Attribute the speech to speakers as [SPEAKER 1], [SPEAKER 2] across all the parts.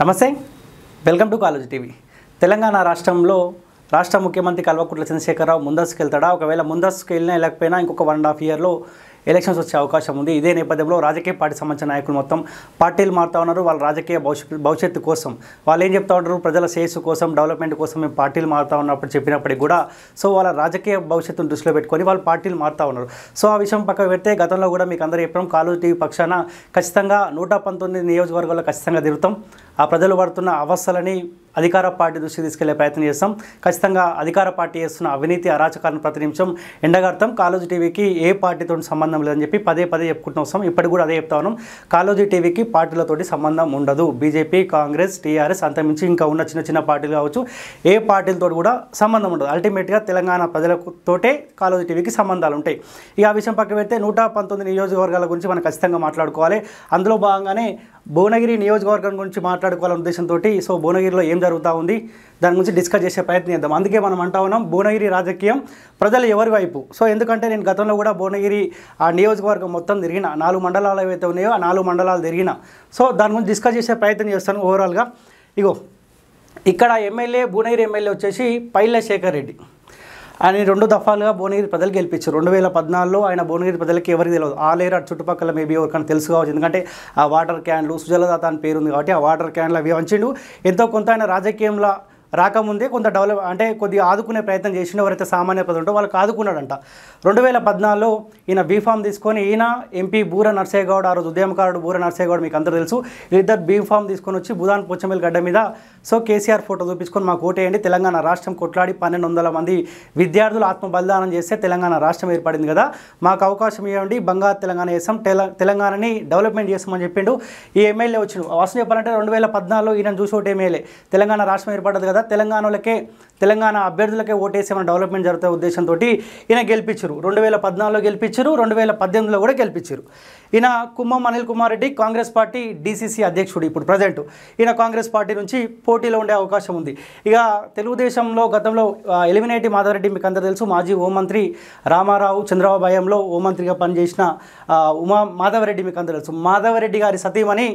[SPEAKER 1] నమస్తే welcome to college TV Telangana రాష్ట్రంలో రాష్ట్ర ముఖ్యమంత్రి కల్వకుట్ల చంద్రశేఖరరావు ముందస్తుకు వెళ్తాడా ఒకవేళ ముందస్తుకు వెళ్ళినా వెళ్ళకపోయినా ఇంకొక వన్ అండ్ హాఫ్ ఇయర్లో ఎలక్షన్స్ వచ్చే అవకాశం ఉంది ఇదే నేపథ్యంలో రాజకీయ పార్టీ సంబంధించిన నాయకులు మొత్తం పార్టీలు మారుతా ఉన్నారు వాళ్ళ రాజకీయ భవిష్యత్తు కోసం వాళ్ళు ఏం చెప్తా ఉంటారు ప్రజల శ్రేయస్సు కోసం డెవలప్మెంట్ కోసం మేము పార్టీలు మారుతా ఉన్నప్పుడు చెప్పినప్పటికీ కూడా సో వాళ్ళ రాజకీయ భవిష్యత్తును దృష్టిలో పెట్టుకొని వాళ్ళు పార్టీలు మారుతా ఉన్నారు సో ఆ విషయం పక్క పెడితే గతంలో కూడా మీకు అందరూ చెప్పడం కాలు టీవీ పక్షాన ఖచ్చితంగా నూట పంతొమ్మిది నియోజకవర్గాల్లో ఖచ్చితంగా తిరుగుతాం ఆ ప్రజలు పడుతున్న అవస్థలని అధికార పార్టీ దృష్టికి తీసుకెళ్లే ప్రయత్నం చేస్తాం ఖచ్చితంగా అధికార పార్టీ చేస్తున్న అవినీతి అరాచకాలను నిమిషం ఎండగడతాం కాలోజీ టీవీకి ఏ పార్టీతో సంబంధం లేదని చెప్పి పదే పదే చెప్పుకుంటూ వస్తాం ఇప్పటికి కూడా అదే చెప్తా ఉన్నాం కాలోజీ టీవీకి పార్టీలతోటి సంబంధం ఉండదు బీజేపీ కాంగ్రెస్ టీఆర్ఎస్ అంతమించి ఇంకా ఉన్న చిన్న చిన్న పార్టీలు కావచ్చు ఏ పార్టీలతో కూడా సంబంధం ఉండదు అల్టిమేట్గా తెలంగాణ ప్రజలతోటే కాలోజీ టీవీకి సంబంధాలు ఉంటాయి ఇక ఆ విషయం పక్క పెడితే నూట పంతొమ్మిది నియోజకవర్గాల గురించి మనం ఖచ్చితంగా మాట్లాడుకోవాలి అందులో భాగంగానే భువనగిరి నియోజకవర్గం గురించి మాట్లాడుకోవాలనే ఉద్దేశంతో సో భువనగిరిలో ఏం జరుగుతూ ఉంది దాని గురించి డిస్కస్ చేసే ప్రయత్నం చేద్దాం అందుకే మనం అంటా ఉన్నాం భువనగిరి రాజకీయం ప్రజలు ఎవరి వైపు సో ఎందుకంటే నేను గతంలో కూడా భువనగిరి ఆ నియోజకవర్గం మొత్తం తిరిగిన నాలుగు మండలాలు ఏవైతే ఉన్నాయో ఆ నాలుగు మండలాలు తిరిగిన సో దాని గురించి డిస్కస్ చేసే ప్రయత్నం చేస్తాను ఓవరాల్గా ఇగో ఇక్కడ ఎమ్మెల్యే భువనగిరి ఎమ్మెల్యే వచ్చేసి పైల శేఖర్ రెడ్డి ఆయన రెండు దఫాలుగా భువనగిరి ప్రజలు గెలిపించారు రెండు వేల పద్నాలుగులో ఆయన భువనగిరి ప్రజలకి ఎవరికి తెలియదు ఆ లేరు అటు చుట్టుపక్కల మేబీ ఎవరికైనా తెలుసు కావచ్చు ఎందుకంటే ఆ వాటర్ క్యాన్లు సుజలదాత అని పేరు ఉంది కాబట్టి ఆ వాటర్ క్యాన్లు అవి వంచిండు ఎంతో కొంత ఆయన రాజకీయంలో రాకముందే కొంత డెవలప్ అంటే కొద్దిగా ఆదుకునే ప్రయత్నం చేసిన ఎవరైతే సామాన్య ప్రజలు వాళ్ళకి ఆదుకున్నాడంట రెండు వేల పద్నాలుగులో ఈయన బీఫామ్ తీసుకొని ఈయన ఎంపీ బూర నర్సయ్య ఆ రోజు ఉద్యమకారుడు బూర నర్సయ్య మీకు అందరూ తెలుసు వీళ్ళిద్దరు బీఫామ్ తీసుకొని వచ్చి బుధాన్ పొచ్చమిల్ గడ్డ మీద సో కేసీఆర్ ఫోటో చూపించుకొని మాకు ఓటేయండి తెలంగాణ రాష్ట్రం కొట్లాడి పన్నెండు వందల మంది విద్యార్థులు ఆత్మ బలిదానం చేస్తే తెలంగాణ రాష్ట్రం ఏర్పడింది కదా మాకు అవకాశం ఇవ్వండి బంగారు తెలంగాణ తెల తెలంగాణని డెవలప్మెంట్ చేస్తామని చెప్పిండు ఈ ఎమ్మెల్యే వచ్చిండు వాసన చెప్పాలంటే రెండు వేల పద్నాలుగులో ఈయన చూసి ఓటు ఎమ్మెల్యే తెలంగాణ రాష్ట్రం ఏర్పడదు కదా తెలంగాణలకే తెలంగాణ అభ్యర్థులకే ఓటేసేమని మన డెవలప్మెంట్ జరుగుతాయి ఉద్దేశంతో ఈయన గెలిపించారు రెండు వేల పద్నాలుగులో గెలిపించారు రెండు వేల పద్దెనిమిదిలో కూడా గెలిపించారు ఈయన కుమ్మం అనిల్ కుమార్ రెడ్డి కాంగ్రెస్ పార్టీ డీసీసీ అధ్యక్షుడు ఇప్పుడు ప్రజెంట్ ఈయన కాంగ్రెస్ పార్టీ నుంచి పో పోటీలో ఉండే అవకాశం ఉంది ఇక తెలుగుదేశంలో గతంలో ఎలిమినేటి మాధవరెడ్డి మీకు అందరూ తెలుసు మాజీ హోంమంత్రి రామారావు చంద్రబాబు భయంలో హోంమంత్రిగా పనిచేసిన ఉమా మాధవరెడ్డి మీకు అందరూ తెలుసు మాధవరెడ్డి గారి సతీమణి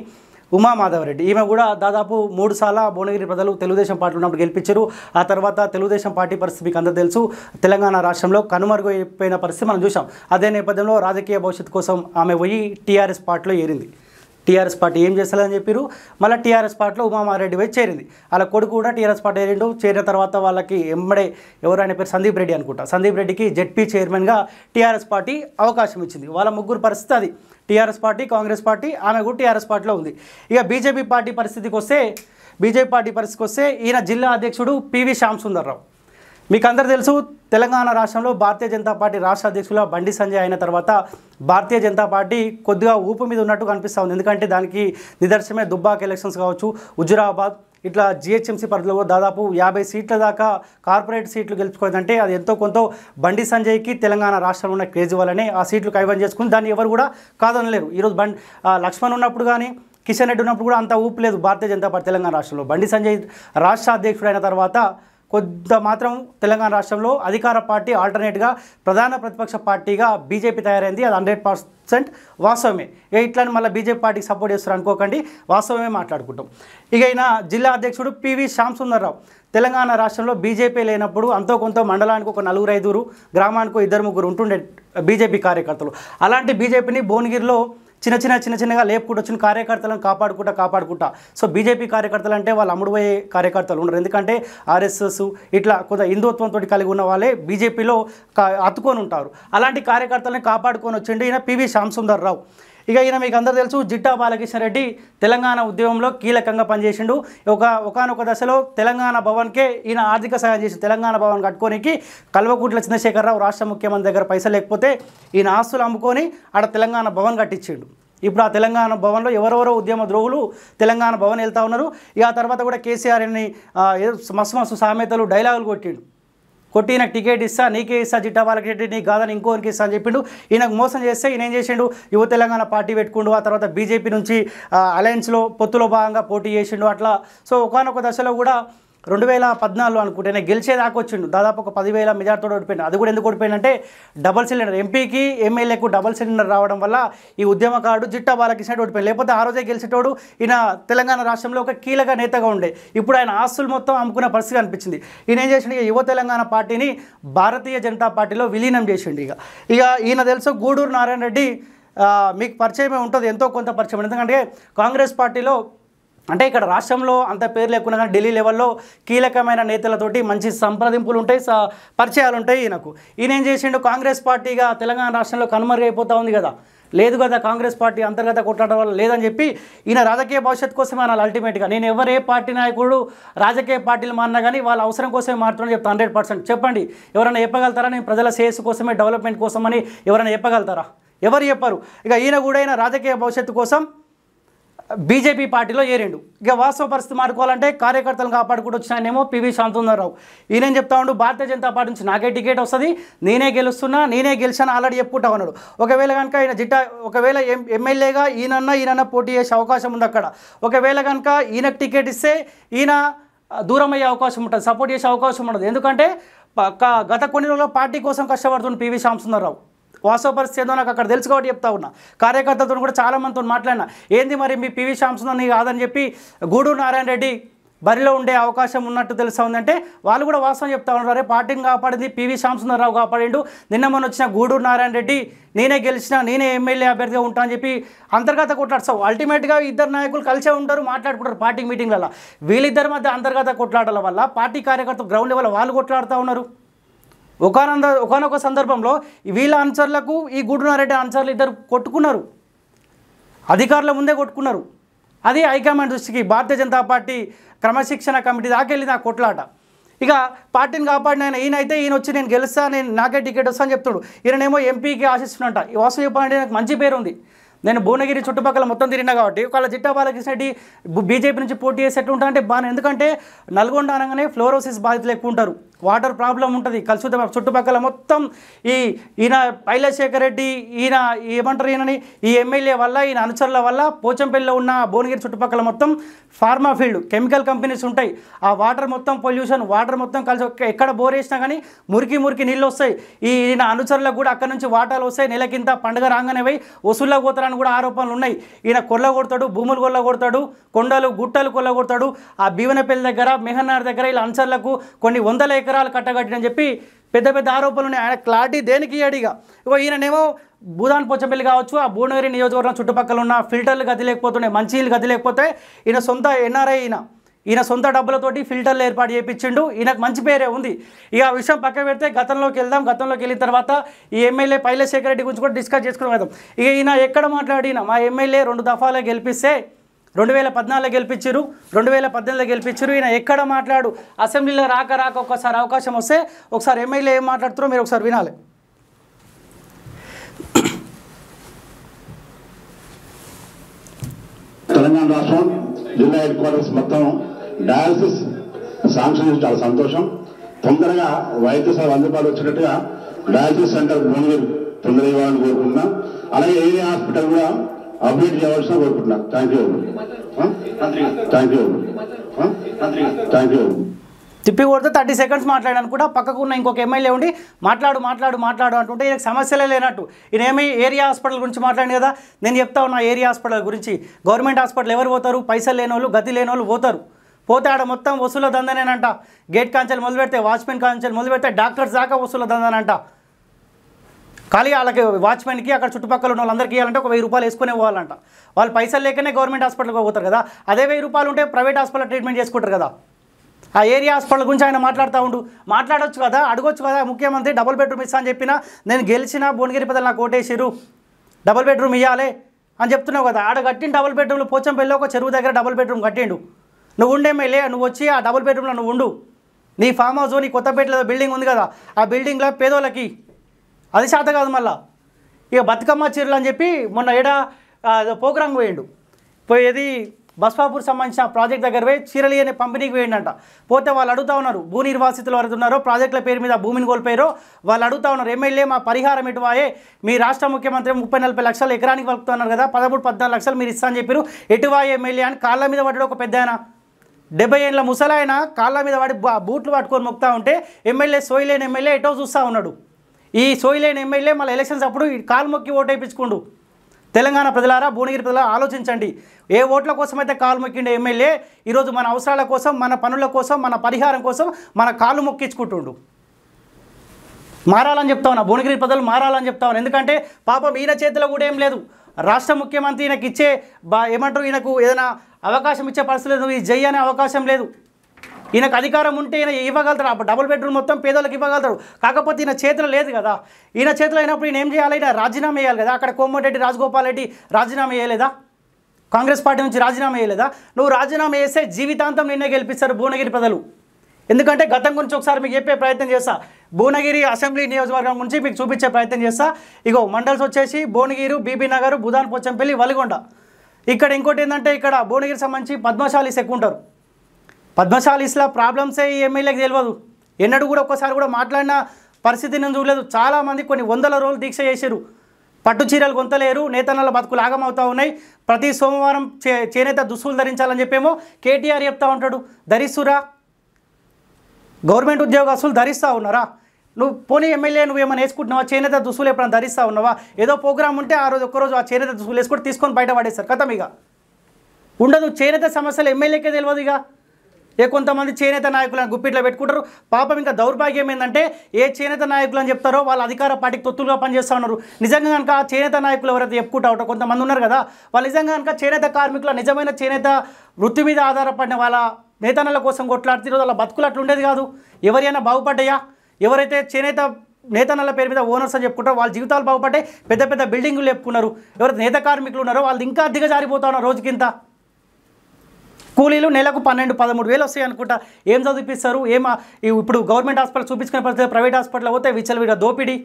[SPEAKER 1] ఉమా మాధవరెడ్డి ఈమె కూడా దాదాపు మూడు సార్లు భువనగిరి ప్రజలు తెలుగుదేశం పార్టీ ఉన్నప్పుడు గెలిపించారు ఆ తర్వాత తెలుగుదేశం పార్టీ పరిస్థితి మీకు అందరూ తెలుసు తెలంగాణ రాష్ట్రంలో కనుమరుగైపోయిన పరిస్థితి మనం చూసాం అదే నేపథ్యంలో రాజకీయ భవిష్యత్తు కోసం ఆమె పోయి టీఆర్ఎస్ పార్టీలో ఏరింది టీఆర్ఎస్ పార్టీ ఏం చేస్తారని చెప్పారు మళ్ళీ టీఆర్ఎస్ పార్టీలో ఉమామారెడ్డి పోయి చేరింది అలా కొడుకు కూడా టీఆర్ఎస్ పార్టీ చేరిండు చేరిన తర్వాత వాళ్ళకి ఎంబడే ఎవరు అనే పేరు సందీప్ రెడ్డి అనుకుంటా సందీప్ రెడ్డికి జెడ్పీ చైర్మన్గా టీఆర్ఎస్ పార్టీ అవకాశం ఇచ్చింది వాళ్ళ ముగ్గురు పరిస్థితి అది టీఆర్ఎస్ పార్టీ కాంగ్రెస్ పార్టీ ఆమె కూడా టీఆర్ఎస్ పార్టీలో ఉంది ఇక బీజేపీ పార్టీ పరిస్థితికి వస్తే బీజేపీ పార్టీ పరిస్థితికి వస్తే ఈయన జిల్లా అధ్యక్షుడు పివి శ్యామ్ సుందర్రావు మీకు అందరు తెలుసు తెలంగాణ రాష్ట్రంలో భారతీయ జనతా పార్టీ రాష్ట్ర అధ్యక్షుల బండి సంజయ్ అయిన తర్వాత భారతీయ జనతా పార్టీ కొద్దిగా ఊపు మీద ఉన్నట్టు కనిపిస్తూ ఉంది ఎందుకంటే దానికి నిదర్శనమే దుబ్బాక్ ఎలక్షన్స్ కావచ్చు హుజురాబాద్ ఇట్లా జిహెచ్ఎంసీ పరిధిలో కూడా దాదాపు యాభై సీట్ల దాకా కార్పొరేట్ సీట్లు గెలుచుకోవాలంటే అది ఎంతో కొంత బండి సంజయ్కి తెలంగాణ రాష్ట్రంలో ఉన్న క్రేజ్ వల్లనే ఆ సీట్లు కైవం చేసుకుని దాన్ని ఎవరు కూడా కాదనలేరు ఈరోజు బండ్ లక్ష్మణ్ ఉన్నప్పుడు కానీ కిషన్ రెడ్డి ఉన్నప్పుడు కూడా అంత ఊపు లేదు భారతీయ జనతా పార్టీ తెలంగాణ రాష్ట్రంలో బండి సంజయ్ రాష్ట్ర అధ్యక్షుడైన తర్వాత కొంత మాత్రం తెలంగాణ రాష్ట్రంలో అధికార పార్టీ ఆల్టర్నేట్గా ప్రధాన ప్రతిపక్ష పార్టీగా బీజేపీ తయారైంది అది హండ్రెడ్ పర్సెంట్ వాస్తవమే ఇక ఇట్లానే మళ్ళీ బీజేపీ పార్టీకి సపోర్ట్ చేస్తారు అనుకోకండి వాస్తవమే మాట్లాడుకుంటాం ఇక ఈయన జిల్లా అధ్యక్షుడు పివి శ్యామ్ తెలంగాణ రాష్ట్రంలో బీజేపీ లేనప్పుడు అంతో కొంత మండలానికి ఒక నలుగురు ఐదుగురు గ్రామానికి ఇద్దరు ముగ్గురు ఉంటుండే బీజేపీ కార్యకర్తలు అలాంటి బీజేపీని భువనగిరిలో చిన్న చిన్న చిన్న చిన్నగా లేపుకుంటూ వచ్చిన కార్యకర్తలను కాపాడుకుంటా కాపాడుకుంటా సో బీజేపీ కార్యకర్తలు అంటే వాళ్ళు అమ్ముడుపోయే కార్యకర్తలు ఉండరు ఎందుకంటే ఆర్ఎస్ఎస్ ఇట్లా కొంత హిందుత్వంతో కలిగి ఉన్న వాళ్ళే బీజేపీలో అతుకొని ఉంటారు అలాంటి కార్యకర్తలను కాపాడుకొని వచ్చిండు ఈయన పివి శ్యామసుందర్ రావు ఇక ఈయన మీకు అందరూ తెలుసు జిట్టా బాలకృష్ణారెడ్డి తెలంగాణ ఉద్యమంలో కీలకంగా పనిచేసిండు ఒక ఒకనొక దశలో తెలంగాణ భవన్కే ఈయన ఆర్థిక సహాయం చేసి తెలంగాణ భవన్ కట్టుకోనికి కల్వకుంట్ల చంద్రశేఖరరావు రాష్ట్ర ముఖ్యమంత్రి దగ్గర పైసలు లేకపోతే ఈయన ఆస్తులు అమ్ముకొని ఆడ తెలంగాణ భవన్ కట్టించిండు ఇప్పుడు ఆ తెలంగాణ భవన్లో ఎవరెవరో ఉద్యమ ద్రోహులు తెలంగాణ భవన్ వెళ్తూ ఉన్నారు ఇక ఆ తర్వాత కూడా కేసీఆర్ని మస్తు మస్తు సామెతలు డైలాగులు కొట్టిండు కొట్టి నాకు టికెట్ ఇస్తా నీకే ఇస్తా జిట్టా వాళ్ళకి టికెట్ నీకు కాదని ఇంకోరికి ఇస్తా అని చెప్పిండు ఈయనకు మోసం చేస్తే ఈయన ఏం చేసిండు యువ తెలంగాణ పార్టీ పెట్టుకుండు ఆ తర్వాత బీజేపీ నుంచి అలయన్స్లో పొత్తులో భాగంగా పోటీ చేసిండు అట్లా సో ఒకనొక దశలో కూడా రెండు వేల పద్నాలుగులో అనుకుంటేనే దాకా వచ్చిండు దాదాపు ఒక పదివేల మెజార్టీతో ఓడిపోయింది అది కూడా ఎందుకు ఓడిపోయిందంటే డబల్ సిలిండర్ ఎంపీకి ఎమ్మెల్యేకు డబల్ సిలిండర్ రావడం వల్ల ఈ ఉద్యమకారుడు జిట్టా బాలకృష్ణ ఓడిపోయింది లేకపోతే ఆ రోజే గెలిచేటోడు ఈయన తెలంగాణ రాష్ట్రంలో ఒక కీలక నేతగా ఉండే ఇప్పుడు ఆయన ఆస్తులు మొత్తం అమ్ముకున్న పరిస్థితి అనిపించింది ఈయన ఏం చేసిండు యువ తెలంగాణ పార్టీని భారతీయ జనతా పార్టీలో విలీనం చేసిండు ఇక ఇక ఈయన తెలుసు గూడూరు నారాయణ రెడ్డి మీకు పరిచయమే ఉంటుంది ఎంతో కొంత పరిచయం ఎందుకంటే కాంగ్రెస్ పార్టీలో అంటే ఇక్కడ రాష్ట్రంలో అంత పేరు లేకుండా కానీ ఢిల్లీ లెవెల్లో కీలకమైన నేతలతోటి మంచి సంప్రదింపులు ఉంటాయి పరిచయాలు ఉంటాయి ఈయనకు ఈయన ఏం చేసిండు కాంగ్రెస్ పార్టీగా తెలంగాణ రాష్ట్రంలో కనుమరుగైపోతూ ఉంది కదా లేదు కదా కాంగ్రెస్ పార్టీ అంతర్గత కొట్లాడడం వల్ల లేదని చెప్పి ఈయన రాజకీయ భవిష్యత్ కోసమే అనాలి అల్టిమేట్గా నేను ఎవరు ఏ పార్టీ నాయకుడు రాజకీయ పార్టీలు మారినా కానీ వాళ్ళ అవసరం కోసమే మారుతున్నాను చెప్తాను హండ్రెడ్ పర్సెంట్ చెప్పండి ఎవరైనా చెప్పగలుగుతారా నేను ప్రజల శ్రేయస్సు కోసమే డెవలప్మెంట్ కోసమని ఎవరైనా చెప్పగలుగుతారా ఎవరు చెప్పారు ఇక ఈయన కూడా రాజకీయ భవిష్యత్తు కోసం బీజేపీ పార్టీలో ఏరిండు ఇక వాస్తవ పరిస్థితి మారుకోవాలంటే కార్యకర్తలను కాపాడుకుంటూ వచ్చినాయనేమో పివి రావు ఈయనేం చెప్తా ఉండు భారతీయ జనతా పార్టీ నుంచి నాకే టికెట్ వస్తుంది నేనే గెలుస్తున్నా నేనే గెలిచాను ఆల్రెడీ చెప్పుకుంటా ఉన్నాడు ఒకవేళ కనుక ఈయన జిట్టా ఒకవేళ ఎమ్మెల్యేగా ఈయనన్నా ఈయనన్నా పోటీ చేసే అవకాశం ఉంది అక్కడ ఒకవేళ కనుక ఈయనకు టికెట్ ఇస్తే ఈయన దూరం అయ్యే అవకాశం ఉంటుంది సపోర్ట్ చేసే అవకాశం ఉండదు ఎందుకంటే గత కొన్ని రోజుల్లో పార్టీ కోసం కష్టపడుతుంది పివి శాంసుందర్రావు వాస్తవ పరిస్థితి ఏందో నాకు అక్కడ తెలుసు కాబట్టి చెప్తా ఉన్నా కార్యకర్తతో కూడా చాలామందితో మాట్లాడినా ఏంది మరి మీ పివి శాంసందని కాదని చెప్పి గూడూరు నారాయణ రెడ్డి బరిలో ఉండే అవకాశం ఉన్నట్టు తెలుసా ఉందంటే వాళ్ళు కూడా వాస్తవం చెప్తా ఉన్నారు అరే పార్టీని కాపాడింది పివి శాంసుందరరావు కాపాడిండు నిన్న మొన్న వచ్చిన గూడూరు నారాయణ రెడ్డి నేనే గెలిచిన నేనే ఎమ్మెల్యే అభ్యర్థిగా ఉంటానని అని చెప్పి అంతర్గత కొట్లాడతావు అల్టిమేట్గా ఇద్దరు నాయకులు కలిసే ఉంటారు మాట్లాడుకుంటారు పార్టీ మీటింగ్లలో వీళ్ళిద్దరి మధ్య అంతర్గత కొట్లాడాల వల్ల పార్టీ కార్యకర్తలు గ్రౌండ్ లెవెల్ వాళ్ళు కొట్లాడుతూ ఉన్నారు ఒకనంద ఒకనొక సందర్భంలో వీళ్ళ ఆన్సర్లకు ఈ గూడునారెడ్డి ఆన్సర్లు ఇద్దరు కొట్టుకున్నారు అధికారుల ముందే కొట్టుకున్నారు అది హైకమాండ్ దృష్టికి భారతీయ జనతా పార్టీ క్రమశిక్షణ కమిటీ దాకెళ్ళింది ఆ కొట్లాట ఇక పార్టీని కాపాడిన ఆయన ఈయనైతే ఈయన వచ్చి నేను గెలుస్తా నేను నాకే టికెట్ వస్తా అని చెప్తాడు ఈయననేమో ఎంపీకి ఆశిస్తున్నట వాసు చెప్పాలంటే నాకు మంచి పేరు ఉంది నేను భువనగిరి చుట్టుపక్కల మొత్తం తిరిగినా కాబట్టి ఒకవేళ జిట్టా బాలకృష్ణ రెడ్డి బీజేపీ నుంచి పోటీ చేసేట్టు ఉంటా అంటే బాగా ఎందుకంటే నల్గొండ అనగానే ఫ్లోరోసిస్ బాధితులు ఎక్కువ ఉంటారు వాటర్ ప్రాబ్లం ఉంటుంది కలుషిత చుట్టుపక్కల మొత్తం ఈ ఈయన పైలశేఖర రెడ్డి ఈయన ఏమంటారు ఈయనని ఈ ఎమ్మెల్యే వల్ల ఈయన అనుచరుల వల్ల పోచంపల్లిలో ఉన్న భువనగిరి చుట్టుపక్కల మొత్తం ఫార్మా ఫీల్డ్ కెమికల్ కంపెనీస్ ఉంటాయి ఆ వాటర్ మొత్తం పొల్యూషన్ వాటర్ మొత్తం కలిసి ఎక్కడ బోర్ వేసినా కానీ మురికి మురికి నీళ్ళు వస్తాయి ఈ ఈయన అనుచరులకు కూడా అక్కడ నుంచి వాటాలు వస్తాయి నెలకింత పండుగ రాగానే పోయి వసూళ్ళ పోతారని కూడా ఆరోపణలు ఉన్నాయి ఈయన కొల్ల కొడతాడు భూములు కొల్లగొడతాడు కొండలు గుట్టలు కొల్ల కొడతాడు ఆ బీవనపల్లి దగ్గర మెహన్నార్ దగ్గర ఇలా అనుచరులకు కొన్ని వందల ఎకరాలు ఎకరాలు కట్టగట్టినని చెప్పి పెద్ద పెద్ద ఆరోపణలు ఉన్నాయి ఆయన క్లారిటీ దేనికి ఇయ్యాడిగా ఇక ఈయననేమో భూదాన్ పోచంపల్లి కావచ్చు ఆ భువనగిరి నియోజకవర్గం చుట్టుపక్కల ఉన్న ఫిల్టర్లు గది లేకపోతున్నాయి నీళ్ళు గది లేకపోతే ఈయన సొంత ఎన్ఆర్ఐ ఈయన ఈయన సొంత డబ్బులతోటి ఫిల్టర్లు ఏర్పాటు చేయించిండు ఈయనకు మంచి పేరే ఉంది ఇక ఆ విషయం పక్క పెడితే గతంలోకి వెళ్దాం గతంలోకి వెళ్ళిన తర్వాత ఈ ఎమ్మెల్యే పైలశేఖర రెడ్డి గురించి కూడా డిస్కస్ చేసుకుని వెళ్దాం ఇక ఈయన ఎక్కడ మాట్లాడినా మా ఎమ్మెల్యే రెండు దఫాలే గెలిపిస్తే రెండు వేల పద్నాలుగులో గెలిపించారు రెండు వేల పద్దెనిమిదిలో గెలిపించారు ఈయన ఎక్కడ మాట్లాడు అసెంబ్లీలో రాక రాక ఒక్కసారి అవకాశం వస్తే ఒకసారి ఎమ్మెల్యే ఏం మాట్లాడుతారో మీరు ఒకసారి వినాలి తెలంగాణ రాష్ట్రం జిల్లా హెడ్ క్వార్టర్స్ మొత్తం డయాలసిస్ శాంక్షన్ చాలా సంతోషం తొందరగా వైద్య సేవ అందుబాటులో వచ్చినట్టుగా డయాలసిస్ సెంటర్ భూమి తొందరగా ఇవ్వాలని కోరుకుంటున్నాం అలాగే ఏ హాస్పిటల్ కూడా అభివృద్ధి కావాల్సిన కోరుకుంటున్నా thank you thank you thank you తిప్పి కొడితే థర్టీ సెకండ్స్ మాట్లాడాను కూడా పక్కకు ఉన్న ఇంకొక ఎమ్మెల్యే ఉండి మాట్లాడు మాట్లాడు మాట్లాడు అంటుంటే ఈయనకు సమస్యలే లేనట్టు ఈయన ఏరియా హాస్పిటల్ గురించి మాట్లాడి కదా నేను చెప్తా ఉన్నా ఏరియా హాస్పిటల్ గురించి గవర్నమెంట్ హాస్పిటల్ ఎవరు పోతారు పైసలు లేని వాళ్ళు గతి లేని వాళ్ళు పోతారు పోతే ఆడ మొత్తం వసూల దందనేనంట గేట్ కాంచెలు మొదలు పెడితే వాచ్మెన్ కాంచెలు మొదలు పెడితే డాక్టర్స్ దాకా వసూల దందనంట ఖాళీ వాళ్ళకి వాచ్మెన్కి అక్కడ చుట్టుపక్కల ఉన్న వాళ్ళందరికీ ఇవ్వాలంటే ఒక వెయ్యి రూపాయలు వేసుకునే పోవాలంట వాళ్ళు పైసలు లేకనే గవర్నమెంట్ హాస్పిటల్కి పోతారు కదా అదే వెయ్యి రూపాయలు ఉంటే ప్రైవేట్ హాస్పిటల్ ట్రీట్మెంట్ చేసుకుంటారు కదా ఆ ఏరియా హాస్పిటల్ గురించి ఆయన మాట్లాడుతూ ఉండు మాట్లాడొచ్చు కదా అడగొచ్చు కదా ముఖ్యమంత్రి డబుల్ బెడ్రూమ్ ఇస్తా అని చెప్పినా నేను గెలిచిన భువనగిరి పదలు నాకు ఓటేసిరు డబుల్ బెడ్రూమ్ ఇవ్వాలి అని చెప్తున్నావు కదా ఆడ కట్టిన డబుల్ బెడ్రూమ్లు పెళ్ళి ఒక చెరువు దగ్గర డబుల్ బెడ్రూమ్ కట్టిండు నువ్వు ఉండేమెళ్ళే నువ్వు వచ్చి ఆ డబుల్ బెడ్రూమ్లో నువ్వు ఉండు నీ ఫామ్ హౌస్ నీ కొత్తపేటలో బిల్డింగ్ ఉంది కదా ఆ బిల్డింగ్లో పేదోళ్ళకి అది శాత కాదు మళ్ళా ఇక బతుకమ్మ చీరలు అని చెప్పి మొన్న ఏడ పోకరంగు పోయిండు పోయేది బస్వాపూర్ సంబంధించిన ప్రాజెక్ట్ దగ్గర పోయి చీరలు అనే పంపిణీకి అంట పోతే వాళ్ళు అడుగుతా ఉన్నారు భూ నిర్వాసితులు ఉన్నారో ప్రాజెక్టుల పేరు మీద భూమిని కోల్పోయారో వాళ్ళు అడుగుతా ఉన్నారు ఎమ్మెల్యే మా పరిహారం ఇటువాయే మీ రాష్ట్ర ముఖ్యమంత్రి ముప్పై నలభై లక్షలు ఎకరానికి వలుపుతున్నారు కదా పదమూడు పద్నాలుగు లక్షలు మీరు ఇస్తా అని చెప్పారు ఎటువాయే ఎమ్మెల్యే అని కాళ్ళ మీద పడ్డాడు ఒక పెద్ద ఆయన డెబ్బై ఏళ్ళ ముసలాయన కాళ్ళ మీద పడి బూట్లు పట్టుకొని మొక్తా ఉంటే ఎమ్మెల్యే సోయిలేని ఎమ్మెల్యే ఎటో చూస్తూ ఉన్నాడు ఈ సోయిలేని ఎమ్మెల్యే మళ్ళీ ఎలక్షన్స్ అప్పుడు కాలు మొక్కి ఓటు వేయించుకుండు తెలంగాణ ప్రజలారా భువనగిరి ప్రజలారా ఆలోచించండి ఏ ఓట్ల కోసం అయితే కాలు మొక్కిండే ఎమ్మెల్యే ఈరోజు మన అవసరాల కోసం మన పనుల కోసం మన పరిహారం కోసం మన కాళ్ళు మొక్కించుకుంటుండు మారాలని చెప్తా ఉన్నా భువనగిరి ప్రజలు మారాలని చెప్తా ఉన్నా ఎందుకంటే పాపం ఈయన చేతిలో కూడా ఏం లేదు రాష్ట్ర ముఖ్యమంత్రి ఈయనకి ఇచ్చే బా ఏమంటారు ఈయనకు ఏదైనా అవకాశం ఇచ్చే పరిస్థితి లేదు ఈ జై అనే అవకాశం లేదు ఈయనకు అధికారం ఉంటే ఈయన ఇవ్వగలుగుతాడు అప్పుడు డబుల్ బెడ్రూమ్ మొత్తం పేదలకు ఇవ్వగలుగుతాడు కాకపోతే ఈయన చేతులు లేదు కదా ఈయన చేతులు అయినప్పుడు ఈయన ఏం చేయాలి ఈయన రాజీనామా చేయాలి కదా అక్కడ కోమటిరెడ్డి రాజగోపాల్ రెడ్డి రాజీనామా వేయలేదా కాంగ్రెస్ పార్టీ నుంచి రాజీనామా వేయలేదా నువ్వు రాజీనామా చేస్తే జీవితాంతం నిన్నే గెలిపిస్తారు భువనగిరి ప్రజలు ఎందుకంటే గతం గురించి ఒకసారి మీకు చెప్పే ప్రయత్నం చేస్తా భువనగిరి అసెంబ్లీ నియోజకవర్గం గురించి మీకు చూపించే ప్రయత్నం చేస్తా ఇగో మండల్స్ వచ్చేసి భువనగిరి బీబీ నగర్ బుధాన్ పోచంపల్లి వలిగొండ ఇక్కడ ఇంకోటి ఏంటంటే ఇక్కడ భువనగిరి సంబంధించి పద్మశాలీస్ ఎక్కువ ఉంటారు పద్మశాలి ఇస్లా ప్రాబ్లమ్సే ఈ ఎమ్మెల్యేకి తెలియదు ఎన్నడూ కూడా ఒక్కసారి కూడా మాట్లాడిన పరిస్థితి నేను చూడలేదు చాలామంది కొన్ని వందల రోజులు దీక్ష చేశారు పట్టు చీరలు కొంతలేరు నేతన్నల బతుకులు ఆగమవుతూ ఉన్నాయి ప్రతి సోమవారం చే చేనేత దుస్తులు ధరించాలని చెప్పేమో కేటీఆర్ చెప్తా ఉంటాడు ధరిస్తురా గవర్నమెంట్ ఉద్యోగస్తులు ధరిస్తూ ఉన్నారా నువ్వు పోనీ ఎమ్మెల్యే నువ్వు ఏమైనా వేసుకుంటున్నావా చేనేత దుస్తులు ఎప్పుడైనా ధరిస్తూ ఉన్నావా ఏదో ప్రోగ్రామ్ ఉంటే ఆ రోజు ఒక్కరోజు ఆ చేనేత దుస్తులు వేసుకుంటే తీసుకొని బయట పడేస్తారు కథ ఇక ఉండదు చేనేత సమస్యలు ఎమ్మెల్యేకే తెలియదు ఇక ఏ కొంతమంది చేనేత నాయకులను గుప్పిట్లో పెట్టుకుంటారు పాపం ఇంకా దౌర్భాగ్యం ఏంటంటే ఏ చేనేత నాయకులు అని చెప్తారో వాళ్ళ అధికార పార్టీకి తొత్తులుగా పనిచేస్తూ ఉన్నారు నిజంగా కనుక చేనేత నాయకులు ఎవరైతే చెప్పుకుంటా ఉంటారు కొంతమంది ఉన్నారు కదా వాళ్ళు నిజంగా కనుక చేనేత కార్మికుల నిజమైన చేనేత వృత్తి మీద ఆధారపడిన వాళ్ళ నేతనల కోసం కొట్లాడుతున్నారు వాళ్ళ బతుకులు అట్లుండేది కాదు ఎవరైనా బాగుపడ్డాయా ఎవరైతే చేనేత నేతనల పేరు మీద ఓనర్స్ అని చెప్పుకుంటారు వాళ్ళ జీవితాలు బాగుపడ్డాయి పెద్ద పెద్ద బిల్డింగులు చెప్పుకున్నారు ఎవరైతే నేత కార్మికులు ఉన్నారో వాళ్ళు ఇంకా దిగజారిపోతా ఉన్నారు రోజుకింత కూలీలు నెలకు పన్నెండు పదమూడు వేలు వస్తాయి అనుకుంటా ఏం చదివిస్తారు ఏమా ఇప్పుడు గవర్నమెంట్ హాస్పిటల్ చూపించుకునే పరిస్థితి ప్రైవేట్ హాస్పిటల్ పోతే విడ దోపిడి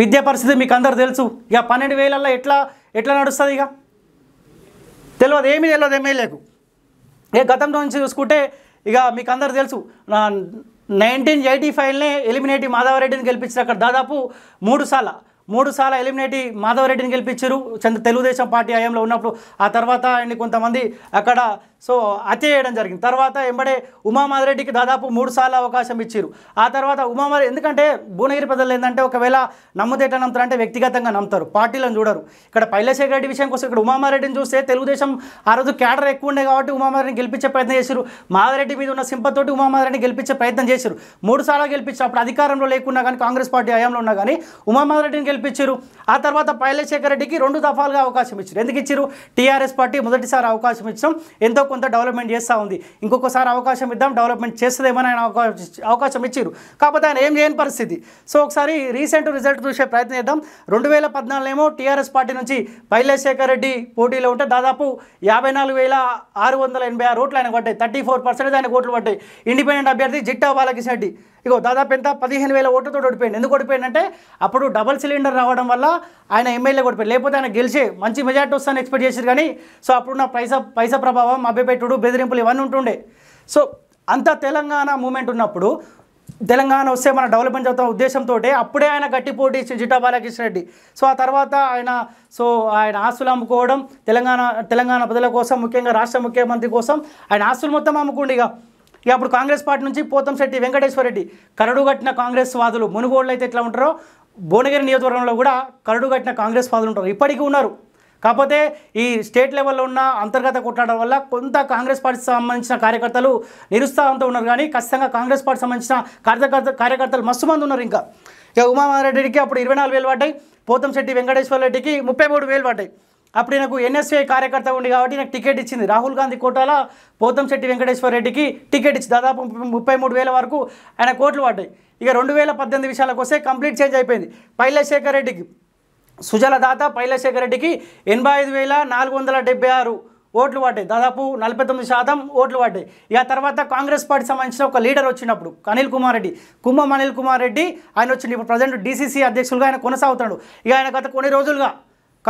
[SPEAKER 1] విద్యా పరిస్థితి మీకు అందరు తెలుసు ఇక పన్నెండు వేలల్లో ఎట్లా ఎట్లా నడుస్తుంది ఇక తెలియదు ఏమీ తెలియదు ఎమ్మెల్యేకు ఏ గతంలో నుంచి చూసుకుంటే ఇక మీకు అందరు తెలుసు నైన్టీన్ ఎయిటీ ఫైవ్నే ఎలిమినేటివ్ మాధవరెడ్డిని గెలిపించిన అక్కడ దాదాపు మూడు సార్లు మూడు మూడుసార్లు ఎలిమినేటి మాధవరెడ్డిని గెలిపించారు చంద్ర తెలుగుదేశం పార్టీ హయాంలో ఉన్నప్పుడు ఆ తర్వాత ఆయన కొంతమంది అక్కడ సో హత్య చేయడం జరిగింది తర్వాత ఎంబడే ఉమామాధరెడ్డికి దాదాపు మూడు సార్లు అవకాశం ఇచ్చారు ఆ తర్వాత ఉమామా ఎందుకంటే భువనగిరి ప్రజలు ఏంటంటే ఒకవేళ నమ్ముతేట నమ్ముతారు అంటే వ్యక్తిగతంగా నమ్ముతారు పార్టీలను చూడరు ఇక్కడ పైలశేఖర రెడ్డి విషయం కోసం ఇక్కడ ఉమామారెడ్డిని చూస్తే తెలుగుదేశం ఆ రోజు క్యాడర్ ఎక్కువ ఉండే కాబట్టి ఉమామారెడ్డిని గెలిపించే ప్రయత్నం చేశారు మాధవరెడ్డి మీద ఉన్న సింపతోటి ఉమామాధరెడ్డిని గెలిపించే ప్రయత్నం చేశారు మూడు సార్లు గెలిపించారు అప్పుడు అధికారంలో లేకున్నా కానీ కాంగ్రెస్ పార్టీ హయాంలో ఉన్నా కానీ ఉమామాధరెడ్డిని గెలిపించారు ఆ తర్వాత పైలశేఖర్ రెడ్డికి రెండు దఫాలుగా అవకాశం ఇచ్చారు ఎందుకు ఇచ్చారు టీఆర్ఎస్ పార్టీ మొదటిసారి అవకాశం ఇచ్చాం ఎంతో కొంత డెవలప్మెంట్ చేస్తూ ఉంది ఇంకొకసారి అవకాశం ఇద్దాం డెవలప్మెంట్ చేస్తుందేమని ఆయన అవకాశం ఇచ్చారు కాకపోతే ఆయన ఏం చేయని పరిస్థితి సో ఒకసారి రీసెంట్ రిజల్ట్ చూసే ప్రయత్నం చేద్దాం రెండు వేల పద్నాలుగునేమో టీఆర్ఎస్ పార్టీ నుంచి పైలశేఖర్ రెడ్డి పోటీలో ఉంటే దాదాపు యాభై నాలుగు వేల ఆరు వందల ఎనభై ఆరు ఓట్లు ఆయన పడ్డాయి థర్టీ ఫోర్ పర్సెంట్ ఆయన ఓట్లు పడ్డాయి ఇండిపెండెంట్ అభ్యర్థి జిట్టా బాలకిషన్ రెడ్డి ఇగో దాదాపు ఎంత పదిహేను వేల ఓటుతో ఓడిపోయింది ఎందుకు ఓడిపోయిందంటే అప్పుడు డబల్ సిలిండర్ రావడం వల్ల ఆయన ఎమ్మెల్యే ఓడిపోయాడు లేకపోతే ఆయన గెలిచే మంచి మెజార్టీ వస్తాను ఎక్స్పెక్ట్ చేశారు కానీ సో అప్పుడున్న పైసా పైసా ప్రభావం అభ్యపెట్టుడు బెదిరింపులు ఇవన్నీ ఉంటుండే సో అంత తెలంగాణ మూమెంట్ ఉన్నప్పుడు తెలంగాణ వస్తే మన డెవలప్మెంట్ చదువుతున్న ఉద్దేశంతో అప్పుడే ఆయన గట్టిపోటీ ఇచ్చి ఇచ్చిన జిటా బాలకృష్ణ రెడ్డి సో ఆ తర్వాత ఆయన సో ఆయన ఆస్తులు అమ్ముకోవడం తెలంగాణ తెలంగాణ ప్రజల కోసం ముఖ్యంగా రాష్ట్ర ముఖ్యమంత్రి కోసం ఆయన ఆస్తులు మొత్తం అమ్ముకోండి ఇక ఇక అప్పుడు కాంగ్రెస్ పార్టీ నుంచి పోతంశెట్టి వెంకటేశ్వరరెడ్డి కరడుగట్టిన కాంగ్రెస్ వాదులు మునుగోళ్ళు అయితే ఎట్లా ఉంటారో భువనగిరి నియోజకవర్గంలో కూడా కరడుగట్టిన కాంగ్రెస్ వాదులు ఉంటారు ఇప్పటికీ ఉన్నారు కాకపోతే ఈ స్టేట్ లెవెల్లో ఉన్న అంతర్గత కొట్లాడడం వల్ల కొంత కాంగ్రెస్ పార్టీకి సంబంధించిన కార్యకర్తలు నిరుత్సాహంతో ఉన్నారు కానీ ఖచ్చితంగా కాంగ్రెస్ పార్టీ సంబంధించిన కార్యకర్త కార్యకర్తలు మస్తు మంది ఉన్నారు ఇంకా ఇక ఉమామారెడ్డికి అప్పుడు ఇరవై నాలుగు వేలు పడ్డాయి పోతంశెట్టి వెంకటేశ్వర రెడ్డికి ముప్పై మూడు వేలు పడ్డాయి అప్పుడు నాకు ఎన్ఎస్ఏ కార్యకర్త ఉండి కాబట్టి నాకు టికెట్ ఇచ్చింది రాహుల్ గాంధీ కోటాల పోతంశెట్టి వెంకటేశ్వర రెడ్డికి టికెట్ ఇచ్చి దాదాపు ముప్పై మూడు వేల వరకు ఆయన కోట్లు పడ్డాయి ఇక రెండు వేల పద్దెనిమిది విషయాలకు వస్తే కంప్లీట్ చేంజ్ అయిపోయింది పైలశేఖర్ రెడ్డికి సుజల దాత పైలశేఖర్ రెడ్డికి ఎనభై ఐదు వేల నాలుగు వందల డెబ్బై ఆరు ఓట్లు పడ్డాయి దాదాపు నలభై తొమ్మిది శాతం ఓట్లు పడ్డాయి ఇక తర్వాత కాంగ్రెస్ పార్టీ సంబంధించిన ఒక లీడర్ వచ్చినప్పుడు అనిల్ కుమార్ రెడ్డి కుంభం అనిల్ కుమార్ రెడ్డి ఆయన వచ్చిండు ఇప్పుడు ప్రజెంట్ డీసీసీ అధ్యక్షులుగా ఆయన కొనసాగుతాడు ఇక ఆయన గత కొన్ని రోజులుగా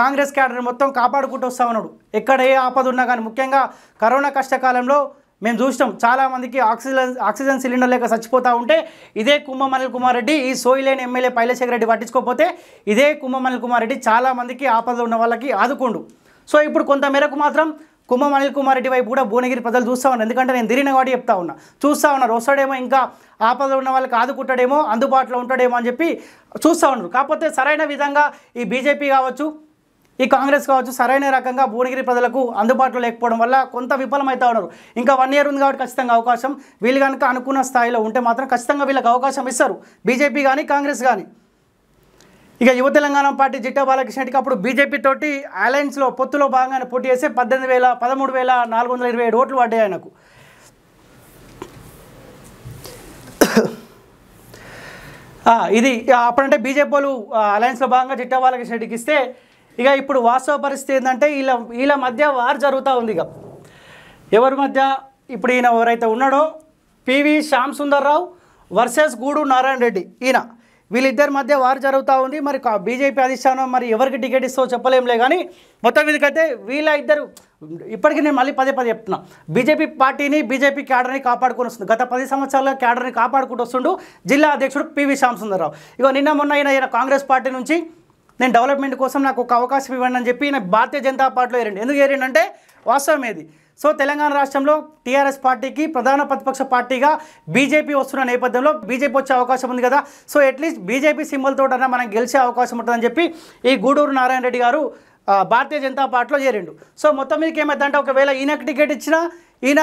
[SPEAKER 1] కాంగ్రెస్ క్యాడర్ మొత్తం కాపాడుకుంటూ వస్తా ఉన్నాడు ఎక్కడ ఏ ఆపద ఉన్నా కానీ ముఖ్యంగా కరోనా కష్టకాలంలో మేము చూసినాం చాలామందికి ఆక్సిజన్ ఆక్సిజన్ సిలిండర్ లేక చచ్చిపోతూ ఉంటే ఇదే కుంభం అనిల్ కుమార్ రెడ్డి ఈ సోయిలేని ఎమ్మెల్యే పైలశేఖర రెడ్డి పట్టించుకోకపోతే ఇదే కుంభం అనిల్ కుమార్ రెడ్డి చాలామందికి ఆపద ఉన్న వాళ్ళకి ఆదుకోండు సో ఇప్పుడు కొంత మేరకు మాత్రం కుంభం అనిల్ కుమార్ రెడ్డి వైపు కూడా భువనగిరి ప్రజలు చూస్తూ ఉన్నారు ఎందుకంటే నేను తిరిగిన వాడి చెప్తా ఉన్నా చూస్తూ ఉన్నారు వస్తాడేమో ఇంకా ఆపద ఉన్న వాళ్ళకి ఆదుకుంటాడేమో అందుబాటులో ఉంటాడేమో అని చెప్పి చూస్తూ ఉన్నారు కాకపోతే సరైన విధంగా ఈ బీజేపీ కావచ్చు ఈ కాంగ్రెస్ కావచ్చు సరైన రకంగా భువనగిరి ప్రజలకు అందుబాటులో లేకపోవడం వల్ల కొంత విఫలమైతే ఉన్నారు ఇంకా వన్ ఇయర్ ఉంది కాబట్టి ఖచ్చితంగా అవకాశం వీళ్ళు కనుక అనుకున్న స్థాయిలో ఉంటే మాత్రం ఖచ్చితంగా వీళ్ళకి అవకాశం ఇస్తారు బీజేపీ కానీ కాంగ్రెస్ కానీ ఇక యువ తెలంగాణ పార్టీ జిట్టా బాలకృష్ణ రెడ్డికి అప్పుడు బీజేపీ తోటి అలయన్స్లో పొత్తులో భాగంగానే పోటీ చేసి పద్దెనిమిది వేల పదమూడు వేల నాలుగు వందల ఇరవై ఏడు ఓట్లు పడ్డాయి ఆయనకు ఇది అప్పుడంటే బీజేపీ వాళ్ళు అలయన్స్లో భాగంగా జిట్టా బాలకృష్ణ రెడ్డికి ఇస్తే ఇక ఇప్పుడు వాస్తవ పరిస్థితి ఏంటంటే వీళ్ళ వీళ్ళ మధ్య వార్ జరుగుతూ ఉంది ఇక ఎవరి మధ్య ఇప్పుడు ఈయన ఎవరైతే ఉన్నాడో పివి శ్యామ్ సుందర్రావు వర్సెస్ గూడు నారాయణ రెడ్డి ఈయన వీళ్ళిద్దరి మధ్య వారు జరుగుతూ ఉంది మరి బీజేపీ అధిష్టానం మరి ఎవరికి టికెట్ ఇస్తో చెప్పలేంలే కానీ మొత్తం మీదకైతే వీళ్ళ ఇద్దరు ఇప్పటికీ నేను మళ్ళీ పదే పదే చెప్తున్నా బీజేపీ పార్టీని బీజేపీ క్యాడర్ని కాపాడుకుని వస్తుంది గత పది సంవత్సరాల్లో క్యాడర్ని కాపాడుకుంటూ వస్తుండు జిల్లా అధ్యక్షుడు పివి శ్యామసుందరరావు ఇక నిన్న మొన్న ఈయన కాంగ్రెస్ పార్టీ నుంచి నేను డెవలప్మెంట్ కోసం నాకు ఒక అవకాశం ఇవ్వండి అని చెప్పి నాకు భారతీయ జనతా పార్టీలో ఏరండి ఎందుకు ఏరండి వాస్తవం ఏది సో తెలంగాణ రాష్ట్రంలో టీఆర్ఎస్ పార్టీకి ప్రధాన ప్రతిపక్ష పార్టీగా బీజేపీ వస్తున్న నేపథ్యంలో బీజేపీ వచ్చే అవకాశం ఉంది కదా సో అట్లీస్ట్ బీజేపీ సింబల్ తోటన్నా మనం గెలిచే అవకాశం ఉంటుందని చెప్పి ఈ గూడూరు నారాయణ రెడ్డి గారు భారతీయ జనతా పార్టీలో చేరిండు సో మొత్తం మీదకి ఏమైందంటే ఒకవేళ ఈయనకు టికెట్ ఇచ్చినా ఈయన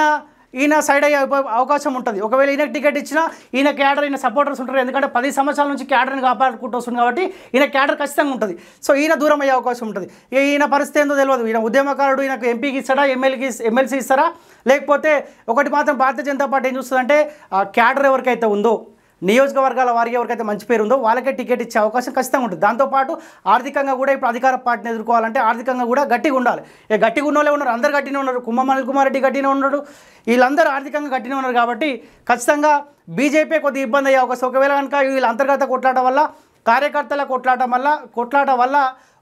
[SPEAKER 1] ఈయన సైడ్ అయ్యే అవకాశం ఉంటుంది ఒకవేళ ఈయనకు టికెట్ ఇచ్చినా ఈయన క్యాడర్ ఈయన సపోర్టర్స్ ఉంటారు ఎందుకంటే పది సంవత్సరాల నుంచి క్యాడర్ని కాపాడుకుంటూ వస్తుంది కాబట్టి ఈయన క్యాడర్ ఖచ్చితంగా ఉంటుంది సో ఈయన దూరం అయ్యే అవకాశం ఉంటుంది ఈయన పరిస్థితి ఏందో తెలియదు ఈయన ఉద్యమకారుడు ఈయనకు ఎంపీకి ఇస్తాడా ఎమ్మెల్యేకి ఎమ్మెల్సీ ఇస్తారా లేకపోతే ఒకటి మాత్రం భారతీయ జనతా పార్టీ ఏం చూస్తుందంటే క్యాడర్ ఎవరికైతే ఉందో నియోజకవర్గాల వారికి ఎవరికైతే మంచి పేరు ఉందో వాళ్ళకే టికెట్ ఇచ్చే అవకాశం ఖచ్చితంగా ఉంటుంది దాంతోపాటు ఆర్థికంగా కూడా ఇప్పుడు అధికార పార్టీని ఎదుర్కోవాలంటే ఆర్థికంగా కూడా గట్టిగా ఉండాలి ఏ గట్టిగా ఉన్న ఉన్నారు అందరు గట్టినే ఉన్నారు కుమ్మమల్ కుమార్ రెడ్డి గట్టినే ఉన్నాడు వీళ్ళందరూ ఆర్థికంగా గట్టినే ఉన్నారు కాబట్టి ఖచ్చితంగా బీజేపీ కొద్ది ఇబ్బంది అయ్యే అవకాశం ఒకవేళ కనుక వీళ్ళ అంతర్గత కొట్లాట వల్ల కార్యకర్తల కొట్లాట వల్ల కొట్లాట వల్ల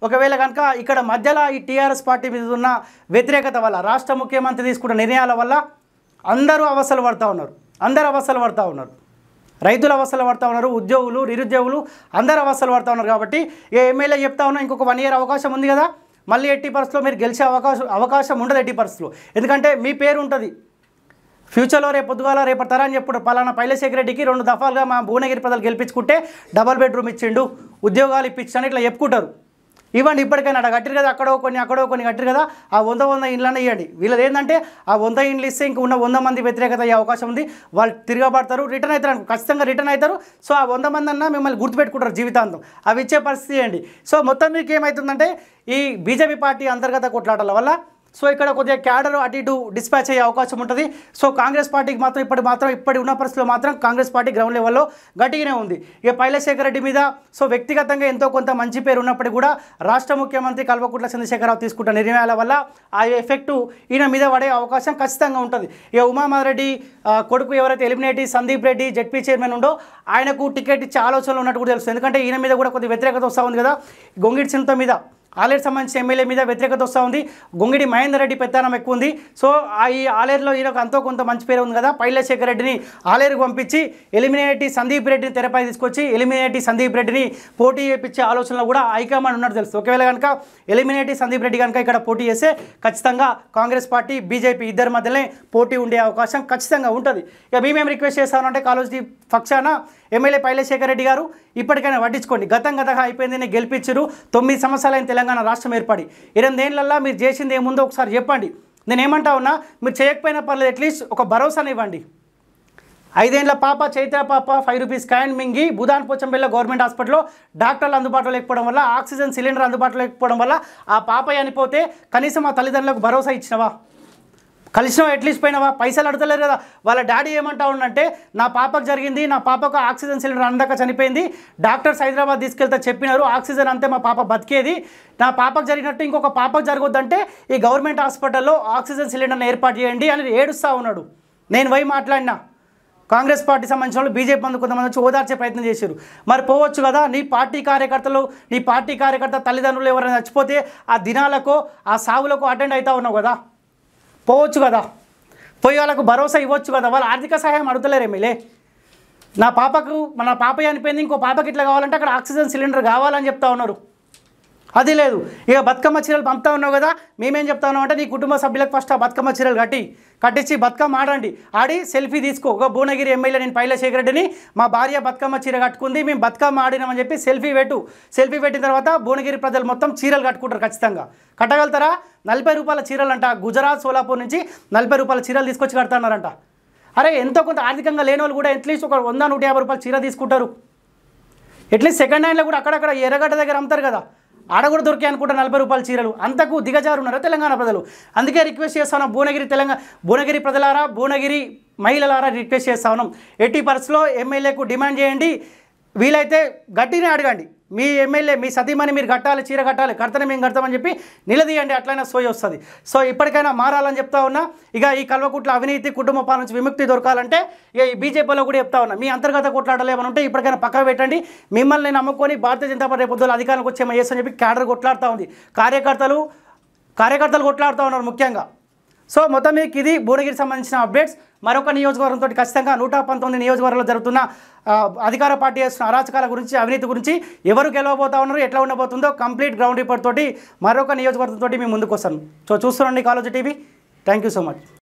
[SPEAKER 1] ఒకవేళ కనుక ఇక్కడ మధ్యలో ఈ టీఆర్ఎస్ పార్టీ మీద ఉన్న వ్యతిరేకత వల్ల రాష్ట్ర ముఖ్యమంత్రి తీసుకున్న నిర్ణయాల వల్ల అందరూ అవస్థలు పడుతూ ఉన్నారు అందరూ అవస్థలు పడుతూ ఉన్నారు రైతుల అవస్థలు పడుతూ ఉన్నారు ఉద్యోగులు నిరుద్యోగులు అందరు అవస్థలు పడుతూ ఉన్నారు కాబట్టి ఏ ఎమ్మెల్యే చెప్తా ఉన్నా ఇంకొక వన్ ఇయర్ అవకాశం ఉంది కదా మళ్ళీ ఎట్టి పరిస్థితుల్లో మీరు గెలిచే అవకాశం అవకాశం ఉండదు ఎట్టి పరిస్థితులు ఎందుకంటే మీ పేరు ఉంటుంది ఫ్యూచర్లో రేపు పొద్దుగాల రేపటి అని చెప్పుడు పలానా పైలశేఖర్ రెడ్డికి రెండు దఫాలుగా మా భువనగిరి ప్రజలు గెలిపించుకుంటే డబల్ బెడ్రూమ్ ఇచ్చిండు ఉద్యోగాలు ఇప్పించని ఇట్లా చెప్పుకుంటారు ఇవ్వండి ఇప్పటికైనా అక్కడ కట్టిరు కదా అక్కడో కొన్ని అక్కడో కొన్ని కట్టిరు కదా ఆ వంద వంద ఇండ్లనే ఇవ్వండి వీళ్ళది ఏంటంటే ఆ వంద ఇండ్లు ఇస్తే ఇంక ఉన్న వంద మంది వ్యతిరేకత అయ్యే అవకాశం ఉంది వాళ్ళు తిరగబడతారు రిటర్న్ అవుతారు అనుకో ఖచ్చితంగా రిటర్న్ అవుతారు సో ఆ వంద మంది అన్న మిమ్మల్ని గుర్తుపెట్టుకుంటారు జీవితాంతం అవి ఇచ్చే పరిస్థితి అండి సో మొత్తం మీకు ఏమవుతుందంటే ఈ బీజేపీ పార్టీ అంతర్గత కొట్లాటల వల్ల సో ఇక్కడ కొద్దిగా క్యాడర్ అటు ఇటు డిస్పాచ్ అయ్యే అవకాశం ఉంటుంది సో కాంగ్రెస్ పార్టీకి మాత్రం ఇప్పటి మాత్రం ఇప్పటి ఉన్న పరిస్థితుల్లో మాత్రం కాంగ్రెస్ పార్టీ గ్రౌండ్ లెవెల్లో గట్టిగానే ఉంది ఇక పైలశేఖర రెడ్డి మీద సో వ్యక్తిగతంగా ఎంతో కొంత మంచి పేరు ఉన్నప్పటికీ కూడా రాష్ట్ర ముఖ్యమంత్రి కల్వకుట్ల చంద్రశేఖరరావు తీసుకుంటున్న నిర్ణయాల వల్ల ఆ ఎఫెక్టు ఈయన మీద పడే అవకాశం ఖచ్చితంగా ఉంటుంది ఇక ఉమామారెడ్డి కొడుకు ఎవరైతే ఎలిమినేటి సందీప్ రెడ్డి జడ్పీ చైర్మన్ ఉండో ఆయనకు టికెట్ ఇచ్చే ఆలోచనలు ఉన్నట్టు కూడా తెలుస్తుంది ఎందుకంటే ఈయన మీద కూడా కొద్దిగా వ్యతిరేకత వస్తూ ఉంది కదా గొంగిడి చింత మీద ఆలేరు సంబంధించిన ఎమ్మెల్యే మీద వ్యతిరేకత వస్తూ ఉంది గొంగిడి మహేందర్ రెడ్డి పెత్తానం ఎక్కువ ఉంది సో ఈ ఆలేరులో ఈయనకు అంతో కొంత మంచి పేరు ఉంది కదా పైలశేఖర్ రెడ్డిని ఆలేరుకు పంపించి ఎలిమినేటి సందీప్ రెడ్డిని తెరపై తీసుకొచ్చి ఎలిమినేటి సందీప్ రెడ్డిని పోటీ చేయించే ఆలోచనలో కూడా హైకమాండ్ ఉన్నట్టు తెలుసు ఒకవేళ కనుక ఎలిమినేటి సందీప్ రెడ్డి కనుక ఇక్కడ పోటీ చేస్తే ఖచ్చితంగా కాంగ్రెస్ పార్టీ బీజేపీ ఇద్దరి మధ్యనే పోటీ ఉండే అవకాశం ఖచ్చితంగా ఉంటుంది ఇక మేమేం రిక్వెస్ట్ చేస్తామంటే కాలేజీ పక్షాన ఎమ్మెల్యే పైలశేఖర్ రెడ్డి గారు ఇప్పటికైనా పట్టించుకోండి గతం గతగా అయిపోయిందని గెలిపించరు తొమ్మిది సంవత్సరాలైన తెలంగాణ రాష్ట్రం ఏర్పడి ఏళ్ళల్లో మీరు చేసింది ఏముందో ఒకసారి చెప్పండి నేనేమంటా ఉన్నా మీరు చేయకపోయినా పర్లేదు అట్లీస్ట్ ఒక ఇవ్వండి ఐదేండ్ల పాప చైత్ర పాప ఫైవ్ రూపీస్ కాయన్ మింగి బుధాన్ పోచంపల్లి గవర్నమెంట్ హాస్పిటల్లో డాక్టర్లు అందుబాటులో లేకపోవడం వల్ల ఆక్సిజన్ సిలిండర్ అందుబాటులో లేకపోవడం వల్ల ఆ పాప చనిపోతే కనీసం ఆ తల్లిదండ్రులకు భరోసా ఇచ్చినవా కలిసినా ఎట్లీస్ట్ పోయినావా పైసలు అడతలేరు కదా వాళ్ళ డాడీ ఏమంటా ఉండంటే నా పాపకు జరిగింది నా పాపకు ఆక్సిజన్ సిలిండర్ అందక చనిపోయింది డాక్టర్స్ హైదరాబాద్ తీసుకెళ్తే చెప్పినారు ఆక్సిజన్ అంతే మా పాప బతికేది నా పాపకు జరిగినట్టు ఇంకొక పాపకు జరగొద్దంటే ఈ గవర్నమెంట్ హాస్పిటల్లో ఆక్సిజన్ సిలిండర్ని ఏర్పాటు చేయండి అని ఏడుస్తూ ఉన్నాడు నేను వై మాట్లాడినా కాంగ్రెస్ పార్టీ సంబంధించిన వాళ్ళు బీజేపీ మంది కొంతమంది వచ్చి ఓదార్చే ప్రయత్నం చేశారు మరి పోవచ్చు కదా నీ పార్టీ కార్యకర్తలు నీ పార్టీ కార్యకర్త తల్లిదండ్రులు ఎవరైనా చచ్చిపోతే ఆ దినాలకు ఆ సావులకు అటెండ్ అవుతా ఉన్నావు కదా పోవచ్చు కదా పోయి వాళ్ళకు భరోసా ఇవ్వచ్చు కదా వాళ్ళు ఆర్థిక సహాయం అడుగుతలేరు ఎమ్మెల్యే నా పాపకు మన పాప అనిపోయింది ఇంకో పాపకి ఇట్లా కావాలంటే అక్కడ ఆక్సిజన్ సిలిండర్ కావాలని చెప్తా ఉన్నారు అది లేదు ఇక బతుకమ్మ చీరలు పంపుతా ఉన్నావు కదా మేమేం ఉన్నాం అంటే నీ కుటుంబ సభ్యులకు ఫస్ట్ ఆ బతుకమ్మ చీరలు కట్టి కట్టించి బతుకమ్మ ఆడండి ఆడి సెల్ఫీ తీసుకో ఒక భువనగిరి ఎమ్మెల్యే నేను పైలశేఖర్ రెడ్డిని మా భార్య బతుకమ్మ చీర కట్టుకుంది మేము బతుకమ్మ ఆడినామని చెప్పి సెల్ఫీ పెట్టు సెల్ఫీ పెట్టిన తర్వాత భువనగిరి ప్రజలు మొత్తం చీరలు కట్టుకుంటారు ఖచ్చితంగా కట్టగలుగుతారా నలభై రూపాయల చీరలు అంట గుజరాత్ సోలాపూర్ నుంచి నలభై రూపాయల చీరలు తీసుకొచ్చి కడతానారంట అరే ఎంతో కొంత ఆర్థికంగా లేని వాళ్ళు కూడా అట్లీస్ట్ ఒక వంద నూట యాభై రూపాయల చీర తీసుకుంటారు ఎట్లీస్ట్ సెకండ్ హ్యాండ్లో కూడా అక్కడక్కడ ఎర్రగడ్డ దగ్గర అమ్ముతారు కదా ఆడ కూడా దొరికాయి అనుకుంటే నలభై రూపాయల చీరలు అంతకు దిగజారున్నారు తెలంగాణ ప్రజలు అందుకే రిక్వెస్ట్ చేస్తాను భువనగిరి తెలంగాణ భువనగిరి ప్రజలారా భువనగిరి మహిళలారా రిక్వెస్ట్ చేస్తా ఉన్నాం ఎట్టి పర్స్లో ఎమ్మెల్యేకు డిమాండ్ చేయండి వీలైతే గట్టినే అడగండి మీ ఎమ్మెల్యే మీ సతీమణి మీరు కట్టాలి చీర కట్టాలి కడతనే మేము కడతామని చెప్పి నిలదీయండి అట్లయినా సోయి వస్తుంది సో ఇప్పటికైనా మారాలని చెప్తా ఉన్నా ఇక ఈ కల్వకుట్ల అవినీతి కుటుంబ పాల నుంచి విముక్తి దొరకాలంటే ఇక ఈ బీజేపీలో కూడా చెప్తా ఉన్నా మీ అంతర్గత కొట్లాడలేమని ఉంటే ఇప్పటికైనా పక్కకు పెట్టండి మిమ్మల్ని నమ్ముకొని భారతీయ జనతా పార్టీ పొద్దులు అధికారంలోకి వచ్చేమో చేస్తామని చెప్పి క్యాడర్ కొట్లాడుతూ ఉంది కార్యకర్తలు కార్యకర్తలు కొట్లాడుతూ ఉన్నారు ముఖ్యంగా సో మొత్తం మీకు ఇది భువనగిరికి సంబంధించిన అప్డేట్స్ మరొక నియోజకవర్గంతో ఖచ్చితంగా నూట పంతొమ్మిది నియోజకవర్గంలో జరుగుతున్న అధికార పార్టీ చేస్తున్న అరాచకాల గురించి అవినీతి గురించి ఎవరు గెలవబోతా ఉన్నారు ఎట్లా ఉండబోతుందో కంప్లీట్ గ్రౌండ్ రిపోర్ట్ తోటి మరొక నియోజకవర్గంతో మీ ముందుకు వస్తాను సో ఈ college TV thank you so much